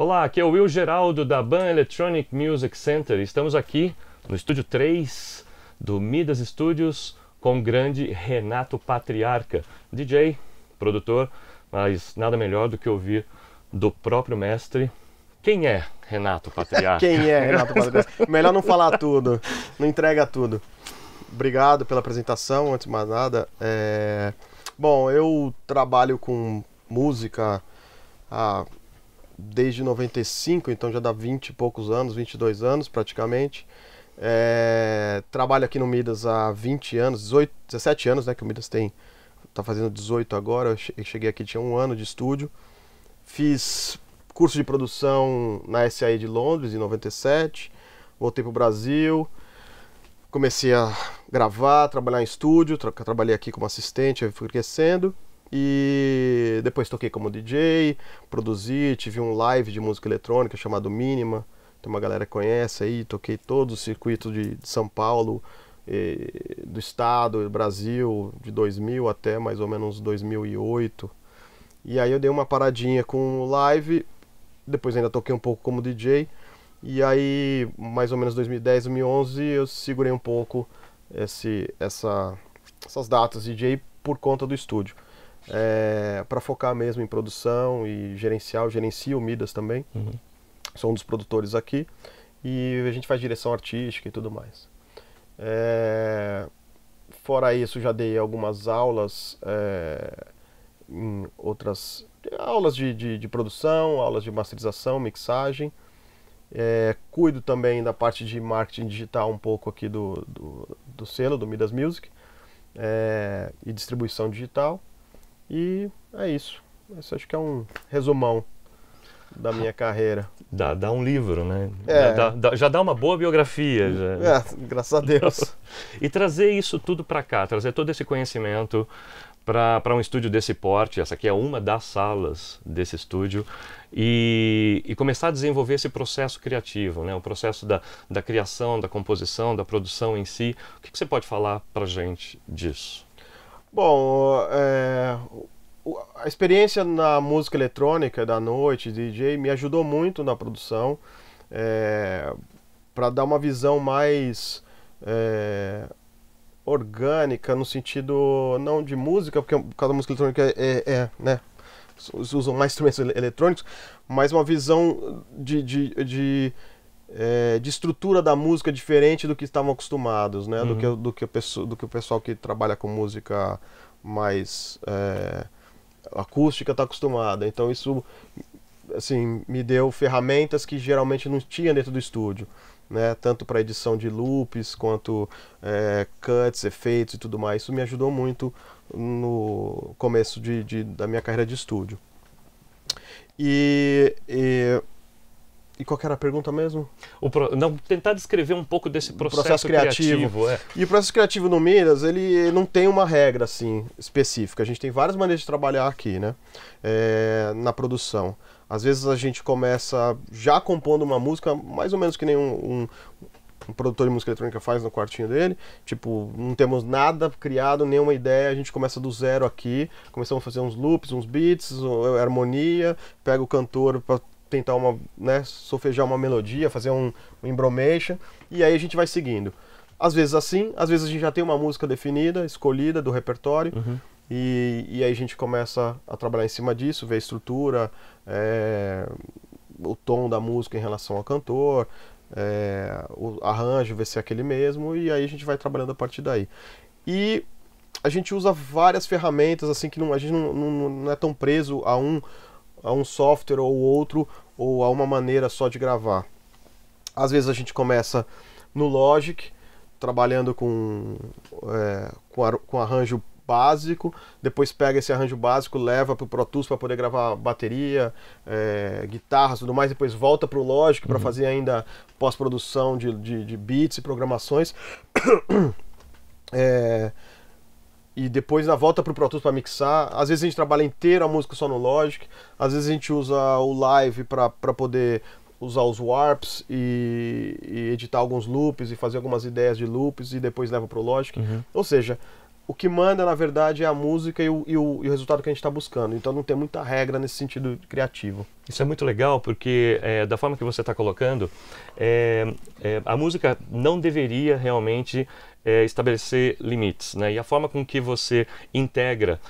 Olá, aqui é o Will Geraldo da Ban Electronic Music Center. Estamos aqui no estúdio 3 do Midas Studios com o grande Renato Patriarca, DJ, produtor, mas nada melhor do que ouvir do próprio mestre. Quem é Renato Patriarca? Quem é Renato Patriarca? Melhor não falar tudo, não entrega tudo. Obrigado pela apresentação, antes de mais nada. É... Bom, eu trabalho com música há desde 95, então já dá 20 e poucos anos, 22 anos praticamente. É, trabalho aqui no Midas há 20 anos, 18, 17 anos, né? Que o Midas tem, tá fazendo 18 agora. Eu cheguei aqui, tinha um ano de estúdio. Fiz curso de produção na SAE de Londres em 97. Voltei pro Brasil, comecei a gravar, trabalhar em estúdio. Tra trabalhei aqui como assistente, fui crescendo. E depois toquei como DJ, produzi, tive um live de música eletrônica chamado Mínima. Tem uma galera que conhece aí, toquei todo o circuito de, de São Paulo, e, do estado, do Brasil, de 2000 até mais ou menos 2008. E aí eu dei uma paradinha com o live, depois ainda toquei um pouco como DJ. E aí, mais ou menos 2010, 2011, eu segurei um pouco esse, essa, essas datas DJ por conta do estúdio é, para focar mesmo em produção e gerencial. Gerencio Midas também, uhum. sou um dos produtores aqui. E a gente faz direção artística e tudo mais. É, fora isso, já dei algumas aulas é, em outras aulas de, de, de, produção, aulas de masterização, mixagem. É, cuido também da parte de marketing digital um pouco aqui do, do, do selo, do Midas Music, é, e distribuição digital. E é isso. Esse acho que é um resumão da minha carreira. Dá, dá um livro, né? É. Dá, dá, já dá uma boa biografia. Já. É, graças a Deus. e trazer isso tudo para cá, trazer todo esse conhecimento para um estúdio desse porte, essa aqui é uma das salas desse estúdio, e, e, começar a desenvolver esse processo criativo, né? o processo da, da criação, da composição, da produção em si. O que, que você pode falar para gente disso? Bom, é, a experiência na música eletrônica da noite, DJ, me ajudou muito na produção é, para dar uma visão mais é, orgânica no sentido não de música, porque por causa da música eletrônica é, é, é né, usam mais instrumentos eletrônicos, mas uma visão de, de, de é, de estrutura da música diferente do que estavam acostumados, né? Uhum. Do, que, do, que do, que, o pessoal que trabalha com música mais é, acústica está acostumado. Então isso assim me deu ferramentas que geralmente não tinha dentro do estúdio. Né, tanto para edição de loops quanto é, cuts, efeitos e tudo mais. Isso me ajudou muito no começo de, de da minha carreira de estúdio. e, e e qual era a pergunta mesmo? O pro... Não, tentar descrever um pouco desse processo, processo criativo. criativo é. E o processo criativo no Miras, ele não tem uma regra assim específica. A gente tem várias maneiras de trabalhar aqui, né? É, na produção. Às vezes a gente começa já compondo uma música, mais ou menos que nem um, um um produtor de música eletrônica faz no quartinho dele. Tipo, não temos nada criado, nenhuma ideia, a gente começa do zero aqui. Começamos a fazer uns loops, uns beats, harmonia, pega o cantor para tentar uma, né, sofejar uma melodia, fazer um, um embromation, e aí a gente vai seguindo. Às vezes assim, às vezes a gente já tem uma música definida, escolhida do repertório, uhum. e, e, aí a gente começa a trabalhar em cima disso, ver a estrutura, é, o tom da música em relação ao cantor, é, o arranjo, ver se é aquele mesmo, e aí a gente vai trabalhando a partir daí. E a gente usa várias ferramentas, assim, que não, a gente não, não, não é tão preso a um a um software ou outro ou a uma maneira só de gravar. Às vezes a gente começa no Logic, trabalhando com, é, com, ar, com arranjo básico, depois pega esse arranjo básico, leva para o Pro Tools para poder gravar bateria, é, guitarras, tudo mais, depois volta para o Logic uhum. para fazer ainda pós-produção de, de, de, beats e programações. é, e depois na volta para o Pro Tools para mixar. Às vezes a gente trabalha inteira a música só no Logic, às vezes a gente usa o Live para poder usar os warps e, e, editar alguns loops e fazer algumas ideias de loops e depois leva para o Logic. Uhum. Ou seja, o que manda, na verdade, é a música e o, e o, e o resultado que a gente está buscando. Então não tem muita regra nesse sentido criativo. Isso é muito legal, porque é, da forma que você está colocando, é, é, a música não deveria realmente é, estabelecer limites. Né? E a forma com que você integra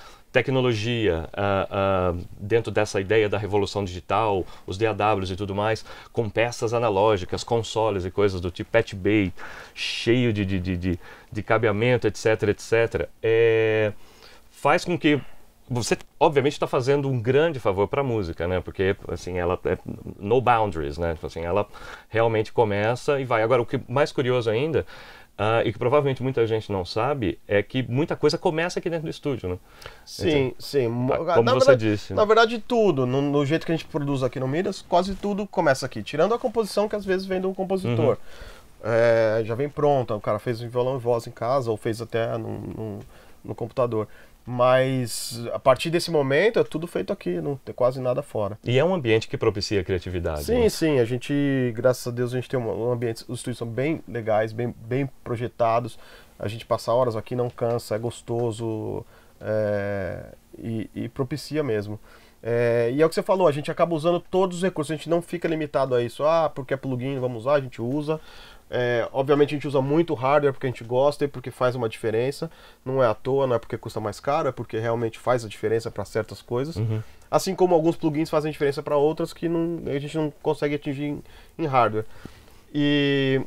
tecnologia uh, uh, dentro dessa ideia da revolução digital, os DAWs e tudo mais, com peças analógicas, consoles e coisas do tipo, Pet Bay, cheio de, de, de, de, de cabeamento, etc, etc, é, faz com que você obviamente está fazendo um grande favor para a música, né? Porque assim ela é no boundaries, né? Tipo assim, ela realmente começa e vai. Agora o que é mais curioso ainda Uh, e que provavelmente muita gente não sabe é que muita coisa começa aqui dentro do estúdio, né? Sim, então, sim. Tá, como na você verdade, disse. Na né? verdade, tudo. No, no, jeito que a gente produz aqui no Miras, quase tudo começa aqui. Tirando a composição que às vezes vem do compositor. Uhum. É, já vem pronta, o cara fez um violão e voz em casa, ou fez até no, no, no computador. Mas a partir desse momento é tudo feito aqui, não tem quase nada fora. E é um ambiente que propicia a criatividade. Sim, né? sim. A gente, graças a Deus, a gente tem um ambiente, os estúdios são bem legais, bem, bem projetados. A gente passa horas aqui, não cansa, é gostoso é, e, e, propicia mesmo. É, e é o que você falou, a gente acaba usando todos os recursos, a gente não fica limitado a isso. Ah, porque é plugin, vamos usar, a gente usa. É, obviamente a gente usa muito hardware porque a gente gosta e porque faz uma diferença. Não é à toa, não é porque custa mais caro, é porque realmente faz a diferença para certas coisas. Uhum. Assim como alguns plugins fazem diferença para outras que não, a gente não consegue atingir em, em, hardware. E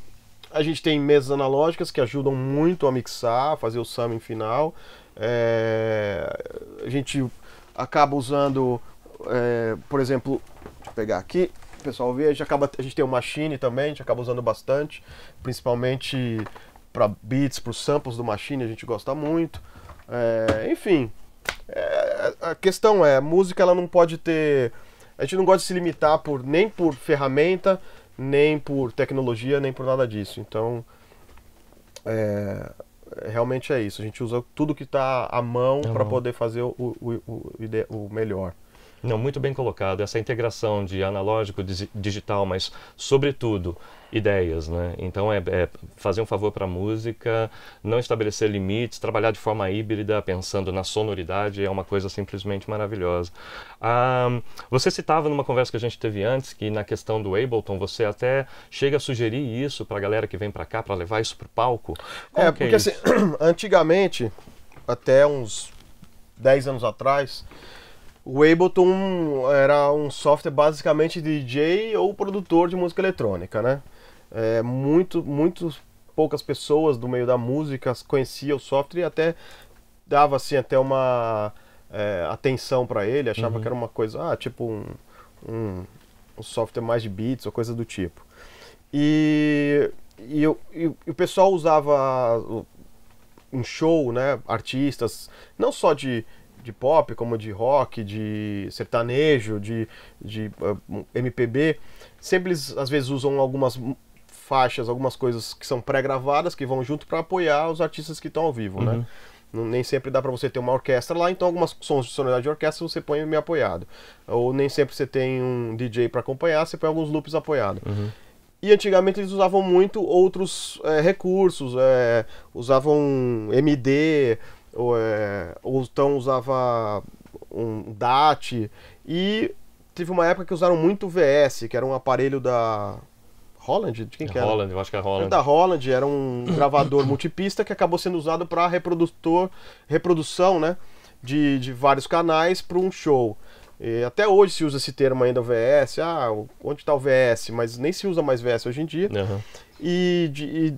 a gente tem mesas analógicas que ajudam muito a mixar, a fazer o summing final. É, a gente acaba usando, é, por exemplo, deixa eu pegar aqui o pessoal vê. A gente, acaba, a gente tem o Machine também, a gente acaba usando bastante, principalmente para beats, para os samples do Machine, a gente gosta muito. É, enfim, é, a questão é, a música ela não pode ter... A gente não gosta de se limitar por, nem por ferramenta, nem por tecnologia, nem por nada disso. Então, é, realmente é isso. A gente usa tudo que está à mão para poder fazer o, o, o, o melhor. Não, muito bem colocado. Essa integração de analógico, digital, mas, sobretudo, ideias, né? Então, é, é fazer um favor para a música, não estabelecer limites, trabalhar de forma híbrida, pensando na sonoridade, é uma coisa simplesmente maravilhosa. Ah, você citava numa conversa que a gente teve antes que na questão do Ableton, você até chega a sugerir isso para a galera que vem para cá, para levar isso para o palco. Como é, é porque é assim, antigamente, até uns 10 anos atrás o Ableton era um software basicamente de DJ ou produtor de música eletrônica, né? É, muito, muito poucas pessoas do meio da música conheciam o software e até dava assim até uma é, atenção para ele, achava uhum. que era uma coisa, ah, tipo um, um, um, software mais de beats ou coisa do tipo. E, e, eu, e, e o pessoal usava um show, né, artistas, não só de de pop, como de rock, de sertanejo, de, de uh, ah, MPB, sempre eles às vezes usam algumas faixas, algumas coisas que são pré-gravadas, que vão junto para apoiar os artistas que estão ao vivo, né? uhum. né? nem sempre dá para você ter uma orquestra lá, então alguns sons de sonoridade de orquestra você põe meio apoiado. Ou nem sempre você tem um DJ para acompanhar, você põe alguns loops apoiado. Uhum. E antigamente eles usavam muito outros é, recursos, é, usavam MD, ou, é, ou então usava um DAT e teve uma época que usaram muito o VS, que era um aparelho da Holland, de quem é que era? Holland, eu acho que é Holland. Da Holland, era um gravador multipista que acabou sendo usado para reprodutor, reprodução, né, de, de vários canais para um show. E até hoje se usa esse termo ainda VS, ah, onde está o VS, mas nem se usa mais VS hoje em dia. Uhum. E, de, e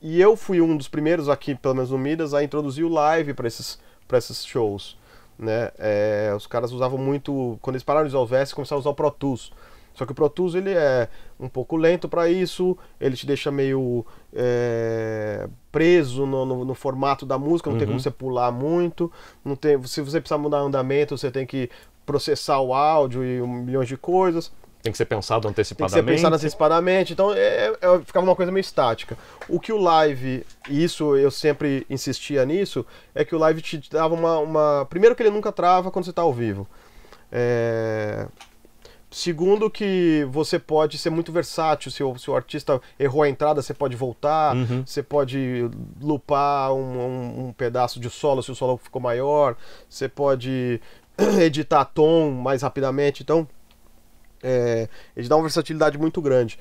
e eu fui um dos primeiros aqui, pelo menos no Midas, a introduzir o live para esses, esses shows. Né? É, os caras usavam muito, quando eles pararam de usar o VS, começaram a usar o Pro Tools. Só que o Pro Tools ele é um pouco lento para isso, ele te deixa meio é, preso no, no, no, formato da música, não uhum. tem como uhum. você pular muito, não tem, se você precisar mudar andamento, você tem que processar o áudio e um milhões de coisas. Tem que ser pensado antecipadamente. Tem que ser pensado antecipadamente. Então, é, é, ficava uma coisa meio estática. O que o live, e isso eu sempre insistia nisso, é que o live te dava uma. uma... Primeiro, que ele nunca trava quando você está ao vivo. É... Segundo, que você pode ser muito versátil. Se o, se o artista errou a entrada, você pode voltar, uhum. você pode lupar um, um, um, pedaço de solo se o solo ficou maior, você pode editar tom mais rapidamente. Então, é, ele dá uma versatilidade muito grande.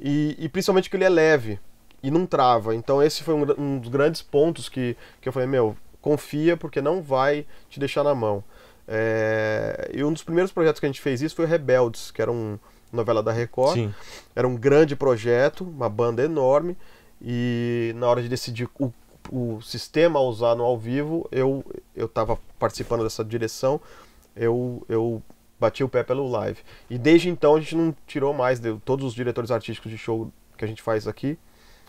E, e, principalmente que ele é leve e não trava. Então esse foi um, um, dos grandes pontos que, que eu falei, meu, confia porque não vai te deixar na mão. É, e um dos primeiros projetos que a gente fez isso foi Rebeldes, que era um novela da Record. Sim. Era um grande projeto, uma banda enorme. E na hora de decidir o, o sistema a usar no ao vivo, eu eu estava participando dessa direção. Eu, eu bati o pé pelo live. E desde então a gente não tirou mais, deu, todos os diretores artísticos de show que a gente faz aqui,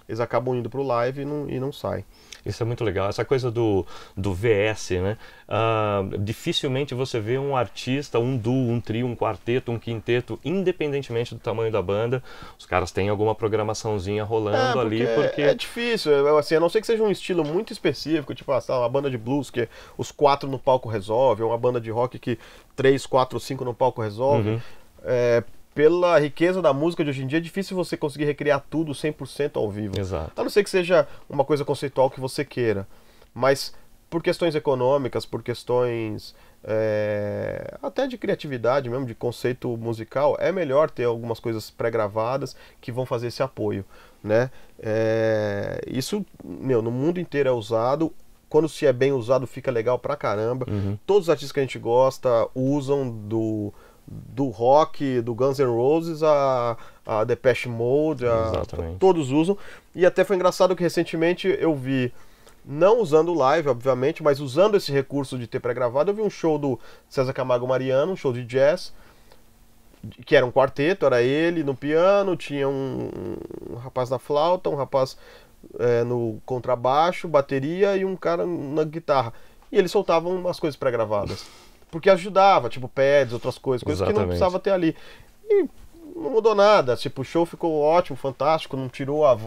eles acabam indo pro live e não, e não saem. Isso é muito legal. Essa coisa do, do VS, né? Uh, dificilmente você vê um artista, um duo, um trio, um quarteto, um quinteto, independentemente do tamanho da banda, os caras têm alguma programaçãozinha rolando é, porque ali. porque É difícil, é, assim, a não ser que seja um estilo muito específico, tipo assim, uma banda de blues que os quatro no palco resolve, ou uma banda de rock que três, quatro, cinco no palco resolve. Uhum. É, pela riqueza da música de hoje em dia, é difícil você conseguir recriar tudo 100% ao vivo. Exato. A não ser que seja uma coisa conceitual que você queira. Mas por questões econômicas, por questões é, até de criatividade mesmo, de conceito musical, é melhor ter algumas coisas pré-gravadas que vão fazer esse apoio, né? É, isso, meu, no mundo inteiro é usado. Quando se é bem usado, fica legal pra caramba. Uhum. Todos os artistas que a gente gosta usam do do rock, do Guns N' Roses, a, a Depeche Mode, a, todos usam. E até foi engraçado que recentemente eu vi, não usando live, obviamente, mas usando esse recurso de ter pré-gravado, eu vi um show do César Camargo Mariano, um show de jazz, que era um quarteto, era ele no piano, tinha um, um rapaz na flauta, um rapaz é, no contrabaixo, bateria e um cara na guitarra. E eles soltavam umas coisas pré-gravadas porque ajudava, tipo pads, outras coisas, coisas Exatamente. que não precisava ter ali. E não mudou nada, tipo, o show ficou ótimo, fantástico, não tirou a,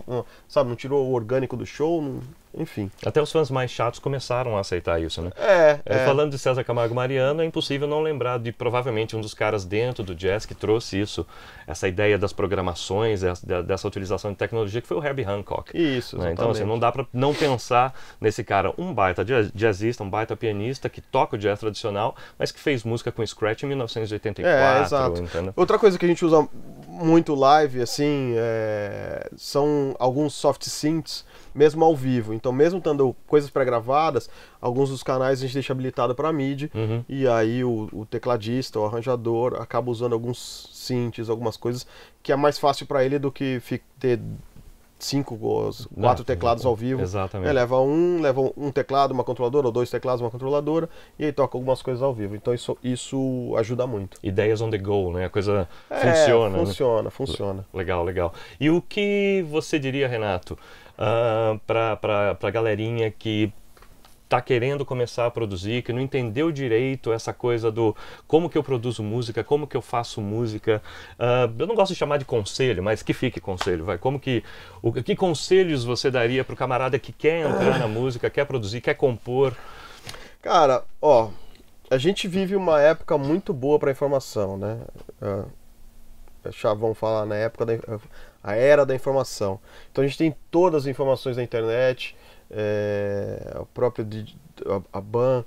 sabe, não tirou o orgânico do show, não enfim. Até os fãs mais chatos começaram a aceitar isso, né? É, é, é. Falando de César Camargo Mariano, é impossível não lembrar de provavelmente um dos caras dentro do jazz que trouxe isso, essa ideia das programações, essa, dessa utilização de tecnologia, que foi o Herbie Hancock. Isso, exatamente. Né? Então, assim, não dá para não pensar nesse cara, um baita jazzista, um baita pianista que toca o jazz tradicional, mas que fez música com scratch em 1984. É, exato. Entendeu? Outra coisa que a gente usa muito live, assim, é... são alguns soft synths, mesmo ao vivo. Então, então, mesmo tendo coisas pré-gravadas, alguns dos canais a gente deixa habilitado para MIDI. Uhum. E aí o, o, tecladista, o arranjador, acaba usando alguns synths, algumas coisas que é mais fácil para ele do que ter cinco, quatro Não, teclados ao vivo. Exatamente. É, leva um, leva um teclado, uma controladora, ou dois teclados, uma controladora, e aí toca algumas coisas ao vivo. Então isso, isso ajuda muito. Ideias on the go, né? A coisa é, funciona. Né? Funciona, né? funciona. Legal, legal. E o que você diria, Renato? uh, para a galerinha que está querendo começar a produzir, que não entendeu direito essa coisa do como que eu produzo música, como que eu faço música. Uh, eu não gosto de chamar de conselho, mas que fique conselho, vai. Como que o, que conselhos você daria para o camarada que quer entrar na música, quer produzir, quer compor? Cara, ó, a gente vive uma época muito boa para informação, né? Uh, Chavão falar na época da a era da informação. Então a gente tem todas as informações na internet, é, o próprio a, a BAN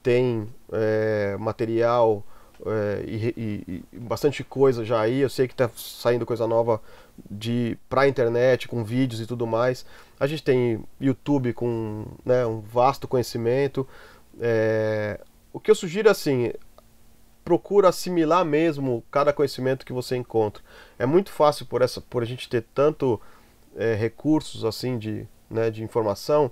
tem é, material é, e, e, e, bastante coisa já aí. Eu sei que está saindo coisa nova de para internet com vídeos e tudo mais. A gente tem YouTube com né, um vasto conhecimento. É, o que eu sugiro é assim, procura assimilar mesmo cada conhecimento que você encontra. É muito fácil por essa, por a gente ter tanto é, recursos assim de, né, de informação,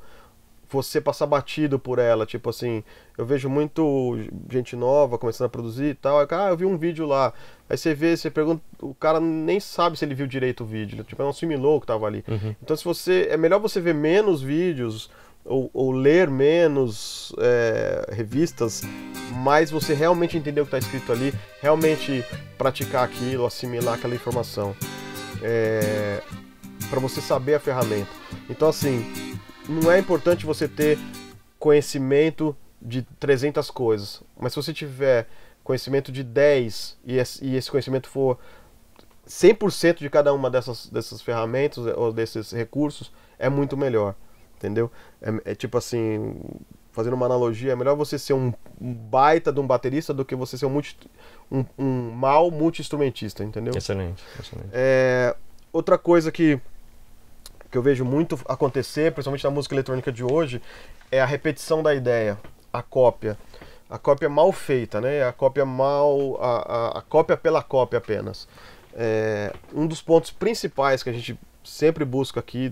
você passar batido por ela. Tipo assim, eu vejo muito gente nova começando a produzir e tal. Ah, eu vi um vídeo lá. Aí você vê, você pergunta, o cara nem sabe se ele viu direito o vídeo. Tipo, é um assimilou que tava ali. Uhum. Então, se você. É melhor você ver menos vídeos ou, ou ler menos é, revistas, mas você realmente entender o que está escrito ali, realmente praticar aquilo, assimilar aquela informação, é, para você saber a ferramenta. Então, assim, não é importante você ter conhecimento de 300 coisas, mas se você tiver conhecimento de 10 e esse conhecimento for 100% de cada uma dessas, dessas ferramentas ou desses recursos, é muito melhor entendeu? É, é, tipo assim, fazendo uma analogia, é melhor você ser um, um baita de um baterista do que você ser um, multi, um, um multi-instrumentista, entendeu? Excelente, excelente. É, outra coisa que, que eu vejo muito acontecer, principalmente na música eletrônica de hoje, é a repetição da ideia, a cópia. A cópia mal feita, né? A cópia mal. A, a, a cópia pela cópia apenas. É, um dos pontos principais que a gente sempre busca aqui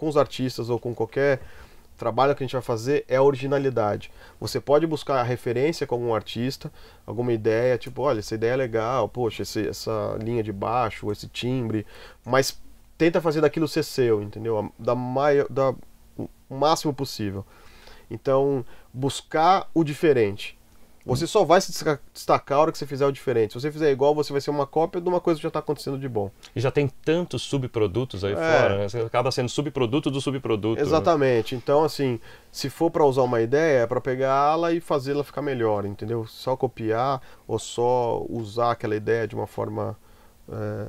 com os artistas ou com qualquer trabalho que a gente vai fazer é a originalidade. Você pode buscar a referência com algum artista, alguma ideia, tipo, olha, essa ideia é legal, poxa, esse, essa linha de baixo, esse timbre, mas tenta fazer daquilo ser seu, entendeu? Da maior, da o máximo possível. Então, buscar o diferente. Você só vai se destacar a hora que você fizer o diferente. Se você fizer igual, você vai ser uma cópia de uma coisa que já está acontecendo de bom. E já tem tantos subprodutos aí é. fora, né? Você acaba sendo subproduto do subproduto. Né? Exatamente. Né? Então, assim, se for para usar uma ideia, é para pegá-la e fazê-la ficar melhor, entendeu? Só copiar ou só usar aquela ideia de uma forma é,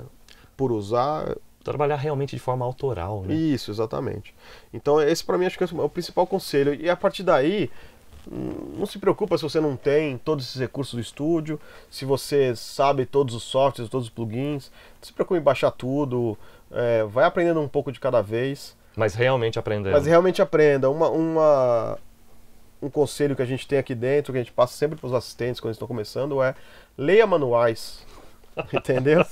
por usar. Trabalhar realmente de forma autoral, né? Isso, exatamente. Então, esse para mim acho que é o principal conselho. E a partir daí não se preocupa se você não tem todos esses recursos do estúdio, se você sabe todos os softwares, todos os plugins. Não se preocupe em baixar tudo, é, vai aprendendo um pouco de cada vez. Mas realmente aprendendo. Mas realmente aprenda. Uma, uma, um conselho que a gente tem aqui dentro, que a gente passa sempre para os assistentes quando estão começando, é leia manuais. Entendeu?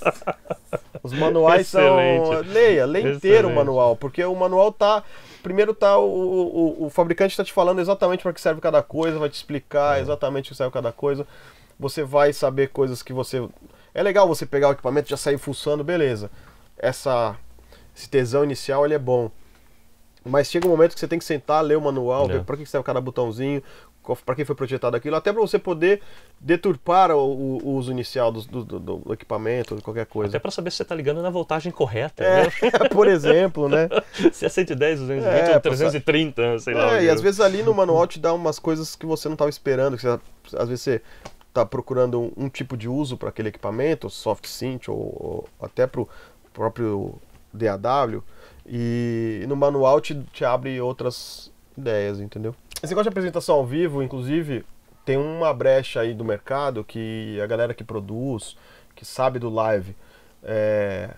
Os manuais Excelente. são. Leia, leia Excelente. inteiro o manual, porque o manual tá. Primeiro tá o, o, o fabricante está te falando exatamente para que serve cada coisa, vai te explicar é. exatamente o que serve cada coisa. Você vai saber coisas que você. É legal você pegar o equipamento já sair fuçando, beleza. Essa, esse tesão inicial ele é bom. Mas chega um momento que você tem que sentar, ler o manual, é. ver para que serve cada botãozinho, para quem foi projetado aquilo, até para você poder deturpar o, o uso inicial do, do, do, equipamento, qualquer coisa. Até para saber se você está ligando na voltagem correta. É, por exemplo, né? se é 110, 220 é, ou 330, sei lá. É, e é. às vezes ali no manual te dá umas coisas que você não estava esperando, que você, tá, às vezes você está procurando um, um, tipo de uso para aquele equipamento, soft synth ou, ou até para o próprio DAW, e no manual te, te abre outras ideias, entendeu? Esse negócio de apresentação ao vivo, inclusive, tem uma brecha aí do mercado que a galera que produz, que sabe do live é,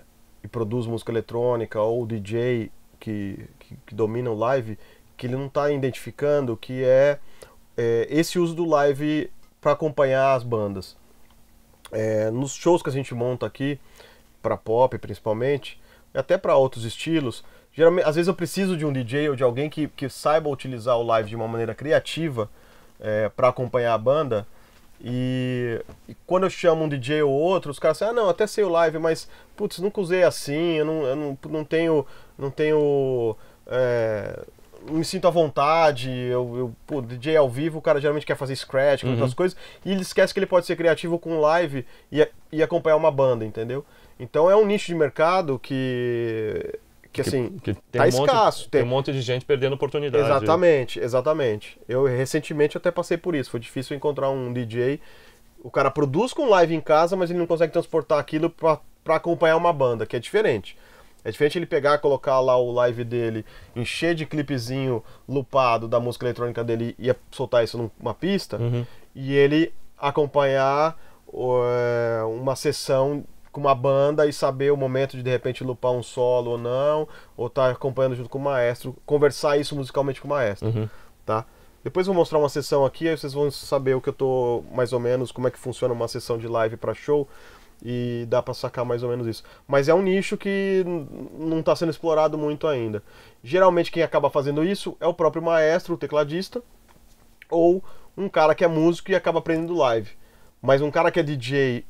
e produz música eletrônica ou DJ que, que, que, domina o live, que ele não está identificando que é, é, esse uso do live para acompanhar as bandas. É, nos shows que a gente monta aqui, para pop principalmente, e até para outros estilos, geralmente, às vezes eu preciso de um DJ ou de alguém que, que saiba utilizar o live de uma maneira criativa é, para acompanhar a banda. E, e, quando eu chamo um DJ ou outro, os caras dizem, ah não, até sei o live, mas putz, nunca usei assim, eu não, eu não, não tenho. Não tenho. É, me sinto à vontade, eu, eu pô, DJ ao vivo, o cara geralmente quer fazer scratch, uhum. coisas, e ele esquece que ele pode ser criativo com live e, e acompanhar uma banda, entendeu? Então é um nicho de mercado que que assim, que, que tá um escasso. tem... tem... um monte de gente perdendo oportunidade. Exatamente, exatamente. Eu recentemente até passei por isso. Foi difícil encontrar um DJ. O cara produz com live em casa, mas ele não consegue transportar aquilo para acompanhar uma banda, que é diferente. É diferente ele pegar, colocar lá o live dele, encher de clipezinho lupado da música eletrônica dele e é, soltar isso numa pista, uhum. e ele acompanhar é, uma sessão com uma banda e saber o momento de de repente lupar um solo ou não, ou estar tá acompanhando junto com o maestro, conversar isso musicalmente com o maestro, uhum. tá? Depois vou mostrar uma sessão aqui, aí vocês vão saber o que eu tô mais ou menos, como é que funciona uma sessão de live para show e dá para sacar mais ou menos isso. Mas é um nicho que não está sendo explorado muito ainda. Geralmente quem acaba fazendo isso é o próprio maestro, o tecladista, ou um cara que é músico e acaba aprendendo live. Mas um cara que é DJ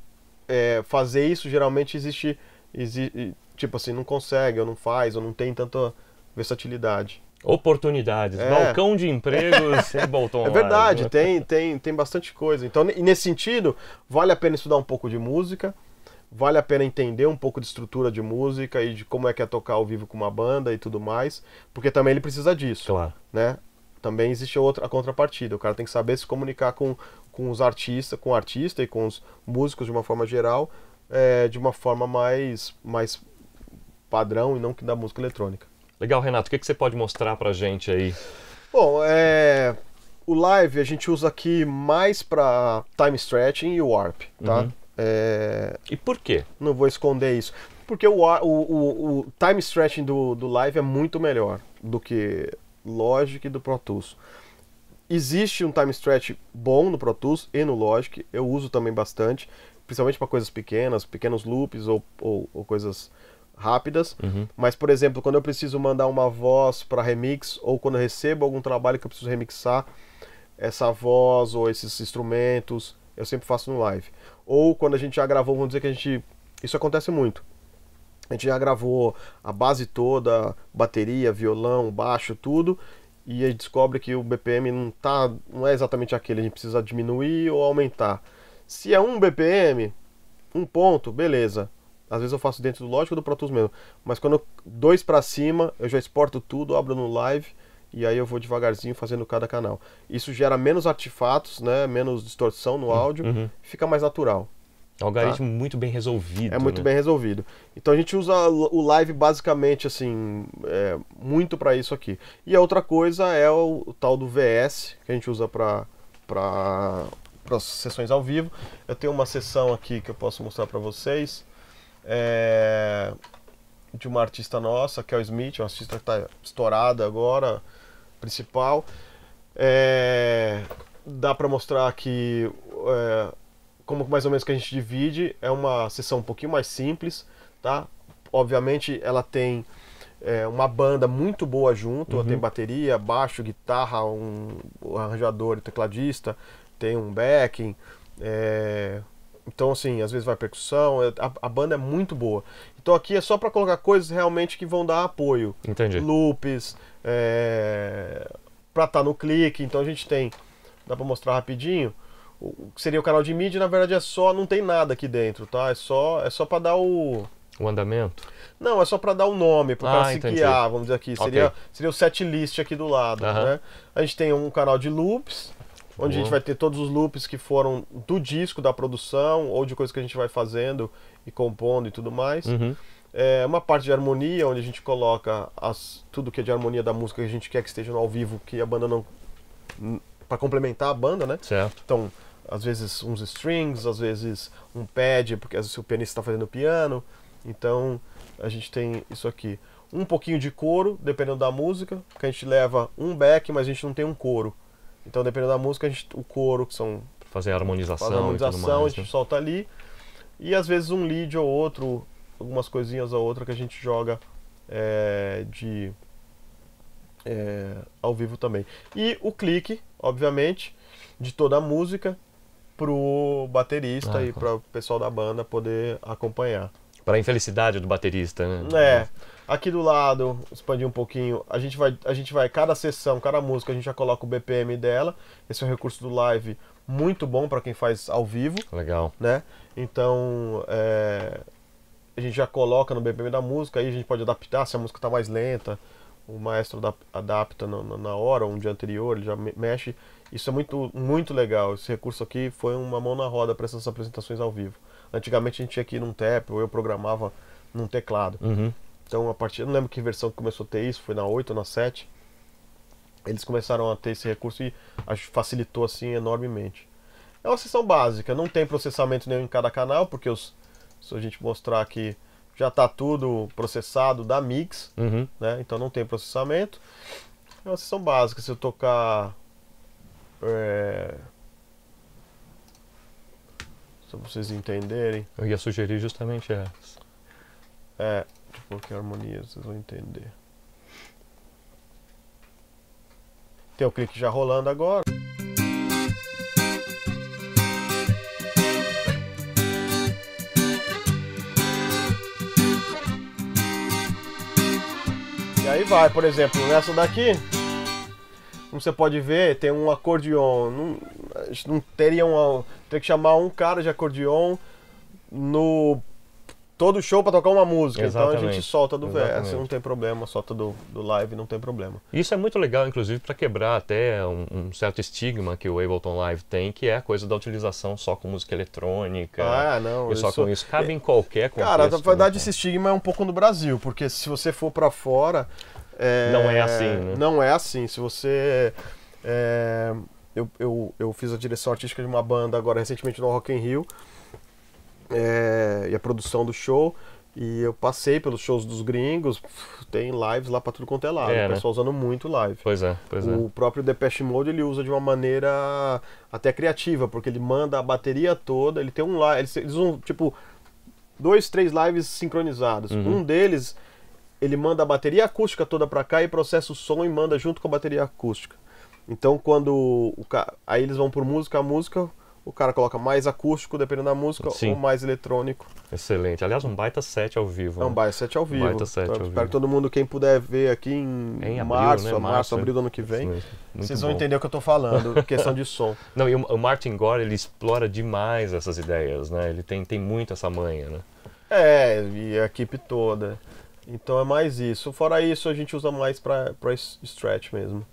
é, fazer isso, geralmente existe, existe, Tipo assim, não consegue, ou não faz, ou não tem tanta versatilidade. Oportunidades. É. Balcão de empregos é Bolton. É verdade, tem, tem, tem bastante coisa. Então, nesse sentido, vale a pena estudar um pouco de música, vale a pena entender um pouco de estrutura de música e de como é que é tocar ao vivo com uma banda e tudo mais, porque também ele precisa disso. Claro. Né? Também existe outra a contrapartida. O cara tem que saber se comunicar com com os artistas, com o artista e com os músicos de uma forma geral, é, de uma forma mais, mais padrão e não que da música eletrônica. Legal, Renato, o que, que você pode mostrar pra gente aí? Bom, é, o live a gente usa aqui mais para time stretching e warp, tá? Uhum. É... E por quê? Não vou esconder isso. Porque o, o, o, o time stretching do, do live é muito melhor do que Logic e do Pro Tools. Existe um time stretch bom no Pro Tools e no Logic, eu uso também bastante, principalmente para coisas pequenas, pequenos loops ou, ou, ou coisas rápidas. Uhum. Mas, por exemplo, quando eu preciso mandar uma voz para remix ou quando eu recebo algum trabalho que eu preciso remixar essa voz ou esses instrumentos, eu sempre faço no live. Ou quando a gente já gravou, vamos dizer que a gente. Isso acontece muito. A gente já gravou a base toda, bateria, violão, baixo, tudo, e a gente descobre que o BPM não, tá, não é exatamente aquele, a gente precisa diminuir ou aumentar. Se é um BPM, um ponto, beleza. Às vezes eu faço dentro do lógico do Pro Tools mesmo, mas quando eu, dois para cima, eu já exporto tudo, abro no live e aí eu vou devagarzinho fazendo cada canal. Isso gera menos artefatos, né, menos distorção no uhum, áudio, uhum. fica mais natural. É um algoritmo tá? muito bem resolvido. É muito né? bem resolvido. Então a gente usa o live basicamente assim, é, muito para isso aqui. E a outra coisa é o, o tal do VS, que a gente usa para para sessões ao vivo. Eu tenho uma sessão aqui que eu posso mostrar para vocês é, de uma artista nossa, que é o Smith, é uma artista que está estourada agora, principal. É, dá para mostrar aqui é, como mais ou menos que a gente divide, é uma sessão um pouquinho mais simples, tá? Obviamente ela tem é, uma banda muito boa junto, uhum. tem bateria, baixo, guitarra, um arranjador, e tecladista, tem um backing, é... então assim, às vezes vai percussão, é, a, a banda é muito boa. Então aqui é só para colocar coisas realmente que vão dar apoio. Entendi. Loops, é... para estar tá no clique, então a gente tem, dá para mostrar rapidinho, o que seria o canal de mídia, na verdade é só, não tem nada aqui dentro, tá? É só, é só para dar o o andamento? Não, é só para dar o um nome, para o ah, cara se entendi. guiar, ah, vamos dizer aqui. Seria, okay. seria o set list aqui do lado, uh -huh. né? A gente tem um canal de loops, onde a gente vai ter todos os loops que foram do disco, da produção, ou de coisas que a gente vai fazendo e compondo e tudo mais. Uhum. É uma parte de harmonia, onde a gente coloca as, tudo que é de harmonia da música que a gente quer que esteja no ao vivo, que a banda não. Hum, para complementar a banda, né? Certo. Então, às vezes uns strings, às vezes um pad, porque às vezes o pianista está fazendo piano. Então a gente tem isso aqui. Um pouquinho de coro, dependendo da música, porque a gente leva um back, mas a gente não tem um coro. Então dependendo da música, a gente, o coro, que são. Fazer a harmonização. Fazer a harmonização, mais, a gente né? solta ali. E às vezes um lead ou outro, algumas coisinhas ou outra que a gente joga é, de. É, ao vivo também. E o clique, obviamente, de toda a música, pro baterista ah, e claro. Tá. para o pessoal da banda poder acompanhar. Para a infelicidade do baterista, né? É. Aqui do lado, expandir um pouquinho, a gente vai, a gente vai cada sessão, cada música, a gente já coloca o BPM dela. Esse é um recurso do live muito bom para quem faz ao vivo. Legal. Né? Então, é, a gente já coloca no BPM da música, aí a gente pode adaptar se a música está mais lenta, o maestro adapta na hora, ou um dia anterior, ele já mexe. Isso é muito, muito legal. Esse recurso aqui foi uma mão na roda para essas apresentações ao vivo. Antigamente a gente tinha aqui num tap, ou eu programava num teclado. Uhum. Então, a partir. não lembro que versão que começou a ter isso, foi na 8 ou na 7. Eles começaram a ter esse recurso e facilitou assim enormemente. É uma sessão básica, não tem processamento nenhum em cada canal, porque os, se a gente mostrar aqui, já está tudo processado da Mix, uhum. né? então não tem processamento. É uma sessão básica. Se eu tocar é... Só pra vocês entenderem. Eu ia sugerir justamente essa. É, tipo, que harmonia vocês vão entender. Tem o clique já rolando agora. E aí vai, por exemplo, nessa daqui. Como você pode ver, tem um acordeon. Não, não teria um. Teria que chamar um cara de acordeon no todo show para tocar uma música. Exatamente. Então a gente solta do assim não tem problema, solta do, do live, não tem problema. Isso é muito legal, inclusive, para quebrar até um, um, certo estigma que o Ableton Live tem, que é a coisa da utilização só com música eletrônica. Ah, não. E só com isso. Cabe é em qualquer contexto. Cara, na verdade, né? esse estigma é um pouco no Brasil, porque se você for para fora, é, não é assim, né? Não é assim. Se você. É, eu, eu, eu fiz a direção artística de uma banda agora recentemente no Rock in Rio. É, e a produção do show. E eu passei pelos shows dos gringos, tem lives lá pra tudo quanto é lado. É, o né? pessoal né? usando muito live. Pois é, pois o é. O próprio Depeche Mode ele usa de uma maneira até criativa, porque ele manda a bateria toda, ele tem um live. Eles, usam, tipo, dois, três lives sincronizados. Uhum. Um deles ele manda a bateria acústica toda para cá e processa o som e manda junto com a bateria acústica. Então quando o ca... aí eles vão por música a música, o cara coloca mais acústico dependendo da música Sim. ou mais eletrônico. Excelente. Aliás, um baita set ao vivo. É um né? baita set ao vivo. baita set ao espero vivo. todo mundo quem puder ver aqui em, em abril, março, né? março, março, abril do ano que vem, vocês vão bom. entender o que eu estou falando, questão de som. Não, e o Martin Gore ele explora demais essas ideias, né? Ele tem tem muito essa manha, né? É, e a equipe toda. Então é mais isso. Fora isso, a gente usa mais para stretch mesmo.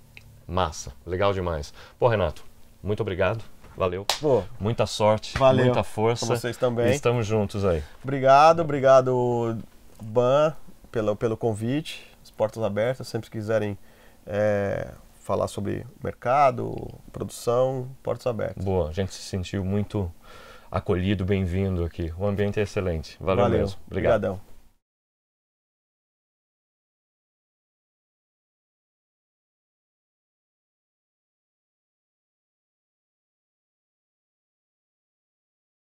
Massa, legal demais. Pô, Renato, muito obrigado. Valeu. Pô, muita sorte, valeu. muita força. Com vocês também. Estamos juntos aí. Obrigado, obrigado, Ban, pelo, pelo convite. As portas abertas, sempre que quiserem é, falar sobre mercado, produção, portas abertas. Boa, a gente se sentiu muito acolhido, bem-vindo aqui. O ambiente é excelente. Valeu, valeu. mesmo. Obrigado. Obrigadão.